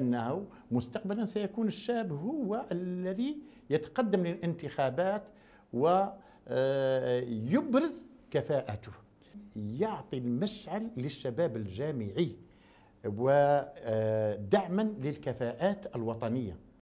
أنه مستقبلا سيكون الشاب هو الذي يتقدم للانتخابات ويبرز آه، كفاءته يعطي المشعل للشباب الجامعي ودعما آه، للكفاءات الوطنيه